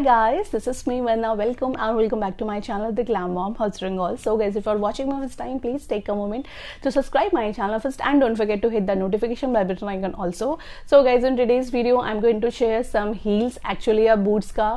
Hi guys, this is me Vanna. Welcome and welcome back to my channel, The Glam Mom How's All. So guys, if you're watching my first time, please take a moment to subscribe my channel first and don't forget to hit the notification bell button icon also. So guys, in today's video, I'm going to share some heels. Actually, a boots का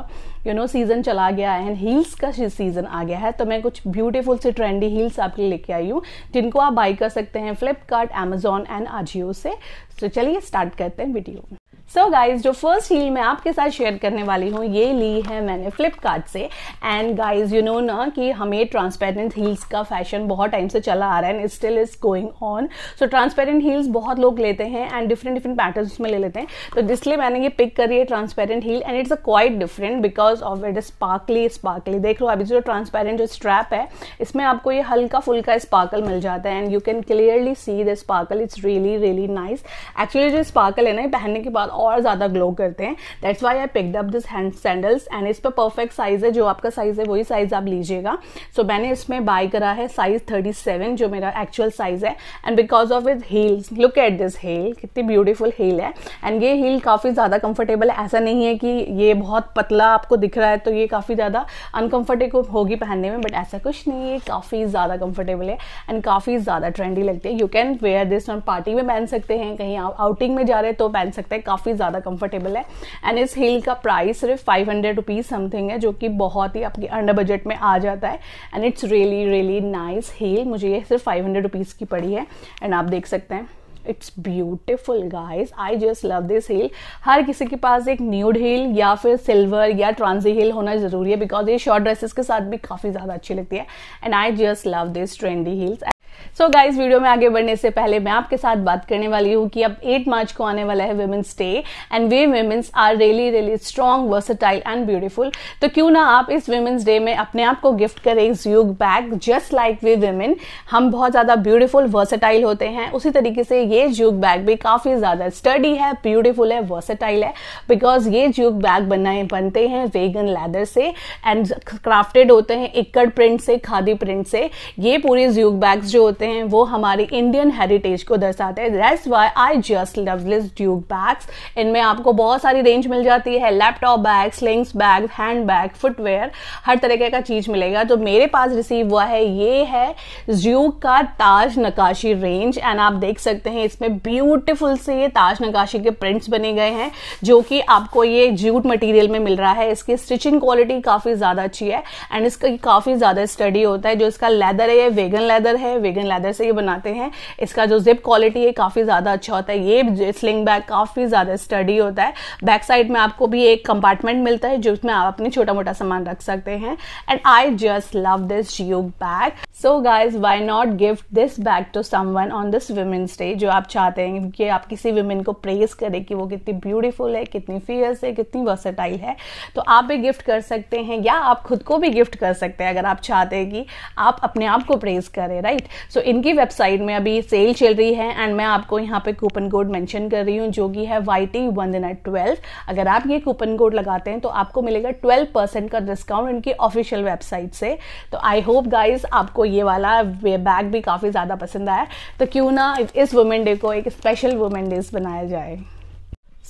you know season चला गया है and heels का season आ गया है तो मैं कुछ ब्यूटीफुल से ट्रेंडी हील्स आपके लिए लेके आई हूँ जिनको आप बाई कर सकते हैं फ्लिपकार्ट अमेजोन एंड आजियो से तो चलिए स्टार्ट करते हैं वीडियो सो so गाइज जो फर्स्ट हील मैं आपके साथ शेयर करने वाली हूँ ये ली है मैंने फ्लिपकार्ट से एंड गाइज यू नो ना कि हमें ट्रांसपेरेंट हील्स का फैशन बहुत टाइम से चला आ रहा है and still is going on so transparent heels बहुत लोग लेते हैं एंड डिफरेंट डिफरेंट पैटर्न उसमें ले लेते हैं तो इसलिए मैंने ये पिक करी है transparent heel and it's a quite different because of it sparkly sparkly देख लो अभी जो ट्रांसपेरेंट जो स्ट्रैप है इसमें आपको ये हल्का फुल्का स्पार्कल मिल जाता है and you can clearly see the sparkle it's really really nice actually जो स्पार्कल है ना पहनने के बाद और ज़्यादा ग्लो करते हैं that's why I picked up this hand sandals and इस पर परफेक्ट साइज़ है जो आपका साइज़ है वही साइज़ आप लीजिएगा सो so, मैंने इसमें बाय करा है साइज़ थर्टी सेवन जो मेरा एक्चुअल साइज़ है and because of is heel look at this heel कितनी ब्यूटीफुल हील है एंड ये हील काफ़ी ज़्यादा कंफर्टेबल है ऐसा नहीं है कि ये बहुत पतला आपको दिख रहा है तो ये काफ़ी ज़्यादा अनकंफर्टेबल होगी पहनने में बट ऐसा कुछ नहीं है काफ़ी ज़्यादा कंफर्टेबल है एंड काफ़ी ज़्यादा ट्रेंडी लगती है you can wear this on party में पहन सकते हैं कहीं आप आउटिंग में जा रहे हैं तो पहन सकते हैं काफ़ी काफ़ी ज़्यादा कंफर्टेबल है एंड इस हील का प्राइस सिर्फ फाइव हंड्रेड रुपीज़ समथिंग है जो कि बहुत ही आपके अंडर बजट में आ जाता है and it's really really nice heel मुझे ये सिर्फ फाइव हंड्रेड रुपीज़ की पड़ी है एंड आप देख सकते हैं it's beautiful guys I just love this heel हर किसी के पास एक न्यूड हील या फिर सिल्वर या ट्रांजी हील होना जरूरी है बिकॉज ये शॉर्ट ड्रेसेस के साथ भी काफ़ी ज़्यादा अच्छी लगती है and I just love this trendy heels so guys guys video में आगे बढ़ने से पहले मैं आपके साथ बात करने वाली हूँ कि अब 8 मार्च को आने वाला है women's day and we women's are really really strong versatile and beautiful तो क्यों ना आप इस वेमेंस डे में अपने आप को गिफ्ट करें इस योग bag just like we women हम बहुत ज़्यादा ब्यूटीफुल वर्सटाइल होते हैं उसी तरीके से ये योग बैग भी काफ़ी ज़्यादा स्टडी है ब्यूटीफुल है वर्सटाइल है बिकॉज ये योग बैग बनाए बनते हैं वेगन लैदर से एंड क्राफ्टेड होते हैं एकड़ प्रिंट से खादी प्रिंट से ये पूरे योग बैग्स जो होते करते हैं वो हमारी इंडियन हेरिटेज को दर्शाते हैं that's why I just love Lis Duke bags इनमें आपको बहुत सारी रेंज मिल जाती है laptop bag slings bag hand bag footwear हर तरीके का चीज़ मिलेगा तो मेरे पास रिसीव हुआ है ये है ज्यूक का ताज नकाशी रेंज एंड आप देख सकते हैं इसमें ब्यूटिफुल से ये ताज नकाशी के प्रिंट्स बने गए हैं जो कि आपको ये ज्यूट मटेरियल में मिल रहा है इसकी स्टिचिंग क्वालिटी काफ़ी ज़्यादा अच्छी है एंड इसका काफ़ी ज़्यादा स्टडी होता है जो इसका लेदर है ये वेगन लेदर है वेगन लेदर से ये बनाते हैं इसका जो जिप क्वालिटी है काफ़ी ज़्यादा अच्छा होता है ये स्लिंग बैग काफ़ी ज़्यादा स्टडी होता है बैक साइड में आपको भी एक कंपार्टमेंट मिलता है जिसमें आप अपने छोटा मोटा सामान रख सकते हैं and I just love this जियो bag so guys why not gift this bag to someone on this women's day जो आप चाहते हैं कि आप किसी वुमेन को प्रेज करें कि वो कितनी ब्यूटीफुल है कितनी फियर्स है कितनी वर्सेटाइल है तो आप भी गिफ्ट कर सकते हैं या आप खुद को भी गिफ्ट कर सकते हैं अगर आप चाहते हैं कि आप अपने आप को प्रेज करें राइट सो इनकी वेबसाइट में अभी सेल चल रही है एंड मैं आपको यहाँ पे कूपन कोड मेंशन कर रही हूँ जो कि है Y T one Vandana twelve अगर आप ये कूपन कोड लगाते हैं तो आपको मिलेगा ट्वेल्व परसेंट का डिस्काउंट इनकी ऑफिशियल वेबसाइट से तो आई होप गाइज आपको ये वाला बैग भी काफ़ी ज़्यादा पसंद आया तो क्यों ना इस वुमेन डे को एक स्पेशल वुमेन डेज बनाया जाए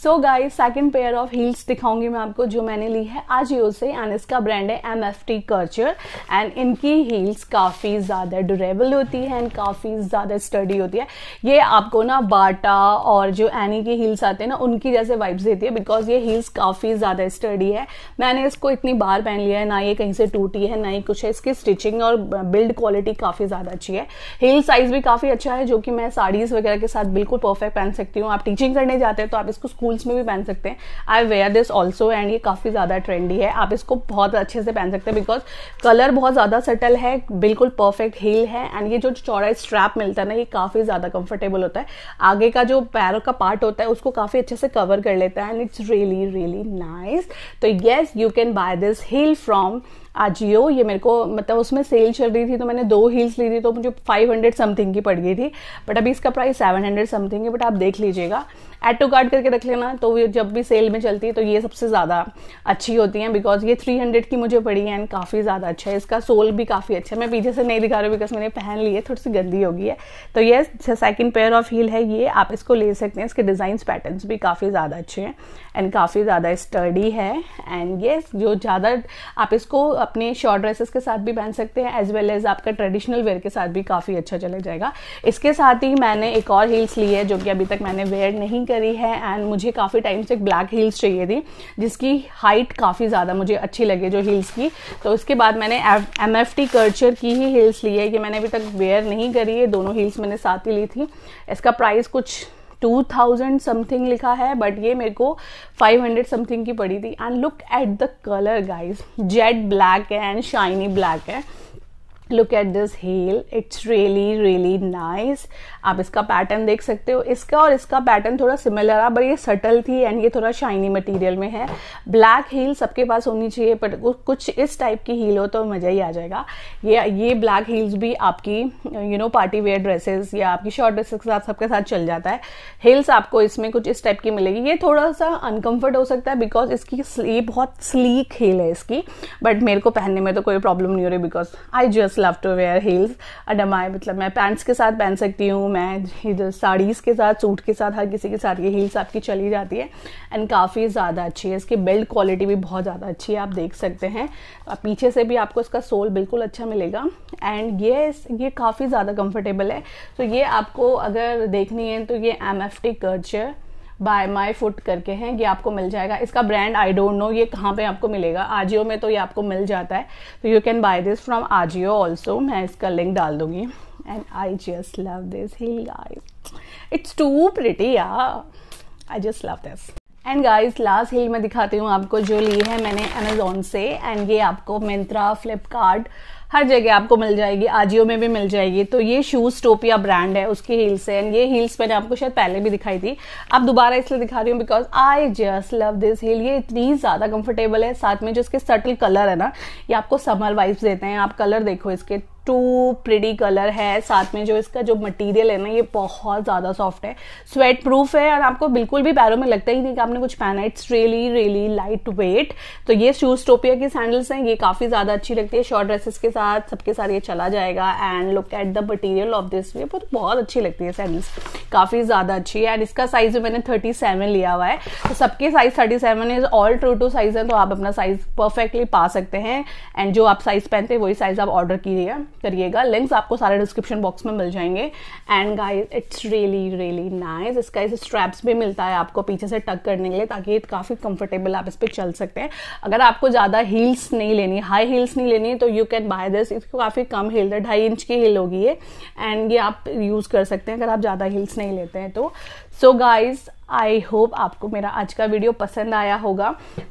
so guys second pair of heels दिखाऊंगी मैं आपको जो मैंने ली है आजियो से एंड इसका ब्रांड है M F T couture and इनकी हील्स काफ़ी ज़्यादा ड्यूरेबल होती है एंड काफ़ी ज़्यादा स्टडी होती है ये आपको ना बाटा और जो एनी की हील्स आते हैं ना उनकी जैसे वाइब्स देती है बिकॉज ये हील्स काफ़ी ज़्यादा स्टडी है मैंने इसको इतनी बार पहन लिया है ना ये कहीं से टूटी है ना ही कुछ है इसकी स्टिचिंग और बिल्ड क्वालिटी काफ़ी ज़्यादा अच्छी है हील साइज़ भी काफ़ी अच्छा है जो कि मैं साड़ीज़ वगैरह के साथ बिल्कुल परफेक्ट पहन सकती हूँ आप टीचिंग करने जाते हैं तो आप इसको स्कूल स्कूल्स में भी पहन सकते हैं I wear this also and ये काफ़ी ज़्यादा ट्रेंडी है आप इसको बहुत अच्छे से पहन सकते हैं बिकॉज कलर बहुत ज़्यादा सटल है बिल्कुल परफेक्ट हील है एंड ये जो चौड़ा स्ट्रैप मिलता है ना ये काफ़ी ज़्यादा कंफर्टेबल होता है आगे का जो पैरों का पार्ट होता है उसको काफ़ी अच्छे से कवर कर लेता है and it's really really nice तो yes you can buy this heel from Ajio ये मेरे को मतलब उसमें सेल चल रही थी तो मैंने दो हील्स ली थी तो मुझे 500 समथिंग की पड़ गई थी बट अभी इसका प्राइस 700 समथिंग है बट आप देख लीजिएगा एड टू कार्ड करके रख लेना तो जब भी सेल में चलती है तो ये सबसे ज़्यादा अच्छी होती हैं बिकॉज ये 300 की मुझे पड़ी है एंड काफ़ी ज़्यादा अच्छा है इसका सोल भी काफ़ी अच्छा है मैं पीछे से नहीं दिखा रही हूँ बिकॉज मैंने पहन ली है थोड़ी सी गंदी होगी है तो ये सेकेंड पेयर ऑफ हील है ये आप इसको ले सकते हैं इसके डिज़ाइंस पैटर्न भी काफ़ी ज़्यादा अच्छे हैं एंड काफ़ी ज़्यादा स्टर्डी है एंड ये जो ज़्यादा आप इसको अपने शॉर्ट ड्रेसेस के साथ भी पहन सकते हैं एज वेल एज आपका ट्रेडिशनल वेयर के साथ भी काफ़ी अच्छा चले जाएगा इसके साथ ही मैंने एक और हील्स ली है जो कि अभी तक मैंने वेयर नहीं करी है एंड मुझे काफ़ी टाइम से ब्लैक हील्स चाहिए थी जिसकी हाइट काफ़ी ज़्यादा मुझे अच्छी लगी जो हील्स की तो उसके बाद मैंने एम एफ टी कर्चर की ही हील्स ली है ये मैंने अभी तक वेयर नहीं करी है दोनों हील्स मैंने साथ ही ली थी इसका प्राइस कुछ टू थाउजेंड समथिंग लिखा है बट ये मेरे को फाइव हंड्रेड समथिंग की पड़ी थी and look at the colour guys jade black है एंड शाइनी ब्लैक है look at this heel it's really really nice आप इसका पैटर्न देख सकते हो इसका और इसका पैटर्न थोड़ा सिमिलर है बट ये सटल थी एंड ये थोड़ा शाइनी मटेरियल में है ब्लैक हील सबके पास होनी चाहिए बट कुछ इस टाइप की हील हो तो मज़ा ही आ जाएगा ये ये ब्लैक हील्स भी आपकी you know party wear dresses या आपकी शॉर्ट ड्रेसेस के साथ सबके साथ चल जाता है हील्स आपको इसमें कुछ इस टाइप की मिलेगी ये थोड़ा सा अनकम्फर्ट हो सकता है बिकॉज इसकी ये बहुत स्लीक हील है इसकी बट मेरे को पहनने में तो कोई प्रॉब्लम नहीं हो रही because I just just love to wear heels अडमाए मतलब मैं पैंट्स के साथ पहन सकती हूँ मैं साड़ीज़ के साथ सूट के साथ हर किसी के साथ ये हील्स आपकी चली जाती है एंड काफ़ी ज़्यादा अच्छी है इसकी बिल्ड क्वालिटी भी बहुत ज़्यादा अच्छी है आप देख सकते हैं पीछे से भी आपको इसका सोल बिल्कुल अच्छा मिलेगा एंड ये ये काफ़ी ज़्यादा कम्फर्टेबल है तो ये आपको अगर देखनी है तो ये M F T couture by my foot करके हैं ये आपको मिल जाएगा इसका ब्रांड आई डोंट नो ये कहाँ पे आपको मिलेगा आजियो में तो ये आपको मिल जाता है तो you can buy this from Ajio also मैं इसका लिंक डाल दूंगी and I just love this heel it's too pretty I just love this and guys last heel मैं दिखाती हूँ आपको जो ली है मैंने अमेजोन से एंड ये आपको मिंत्रा फ्लिपकार्ट हर जगह आपको मिल जाएगी आजियो में भी मिल जाएगी तो ये शूज टोपिया ब्रांड है उसकी हील्स है एंड ये हील्स मैंने आपको शायद पहले भी दिखाई थी अब दोबारा इसलिए दिखा रही हूँ because I just love this heel ये इतनी ज़्यादा कंफर्टेबल है साथ में जो इसके सटल कलर है ना ये आपको समर वाइब्स देते हैं आप कलर देखो इसके टू प्रिडी कलर है साथ में जो इसका जो मटेरियल है ना ये बहुत ज़्यादा सॉफ्ट है स्वेट प्रूफ है और आपको बिल्कुल भी पैरों में लगता ही नहीं कि आपने कुछ पहना है it's really really light weight तो ये शूज टोपिया की सैंडल्स हैं ये काफ़ी ज़्यादा अच्छी लगती है शॉर्ट ड्रेसेस के साथ सबके साथ ये चला जाएगा and look at the material of this way बहुत बहुत अच्छी लगती है सैंडल्स काफ़ी ज़्यादा अच्छी है एंड इसका साइज़ मैंने थर्टी सेवन लिया हुआ है तो सबके size thirty seven is all true to size है तो आप अपना साइज़ परफेक्टली पा सकते हैं एंड जो आप साइज़ पहनते हैं वही साइज़ आप ऑर्डर कीजिएगा करिएगा लिंक्स आपको सारे डिस्क्रिप्शन बॉक्स में मिल जाएंगे and guys it's really really nice इसका इसे स्ट्रैप्स भी मिलता है आपको पीछे से टक करने के लिए ताकि ये काफ़ी कंफर्टेबल आप इस पर चल सकते हैं अगर आपको ज़्यादा हील्स नहीं लेनी हाई हील्स नहीं लेनी तो यू कैन बाय दिस इसको काफ़ी कम हील है ढाई इंच की हील होगी ये एंड ये आप यूज़ कर सकते हैं अगर आप ज़्यादा हील्स नहीं लेते हैं तो सो गाइज आई होप आपको मेरा आज का वीडियो पसंद आया होगा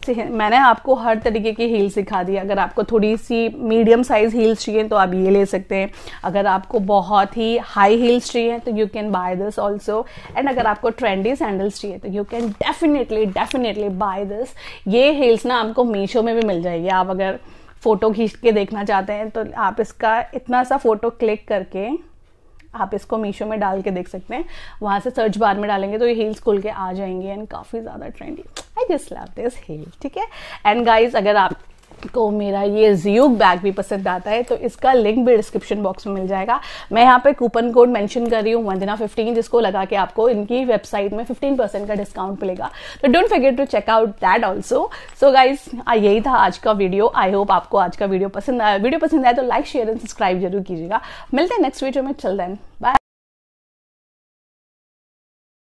मैंने आपको हर तरीके की हील सिखा दी अगर आपको थोड़ी सी मीडियम साइज़ हील्स चाहिए तो आप ये ले सकते हैं अगर आपको बहुत ही हाई हील्स चाहिए तो you can buy this also and अगर आपको ट्रेंडी सैंडल्स चाहिए तो you can definitely definitely buy this ये हील्स ना आपको मीशो में भी मिल जाएगी आप अगर फ़ोटो खींच के देखना चाहते हैं तो आप इसका इतना सा फ़ोटो क्लिक करके आप इसको मीशो में डाल के देख सकते हैं वहाँ से सर्च बार में डालेंगे तो ये हील्स खुल के आ जाएंगे एंड काफ़ी ज़्यादा trendy I just love this heel ठीक है एंड गाइज अगर आप को मेरा ये जियोग बैग भी पसंद आता है तो इसका लिंक भी डिस्क्रिप्शन बॉक्स में मिल जाएगा मैं यहाँ पे कूपन कोड मेंशन कर रही हूँ वंदना फिफ्टीन जिसको लगा के आपको इनकी वेबसाइट में फिफ्टीन परसेंट का डिस्काउंट मिलेगा तो don't forget to check out that also so guys यही था आज का वीडियो आई होप आपको आज का वीडियो पसंद आया वीडियो पसंद आया तो लाइक शेयर एंड सब्सक्राइब जरूर कीजिएगा मिलते हैं नेक्स्ट वीडियो में चल देन बाय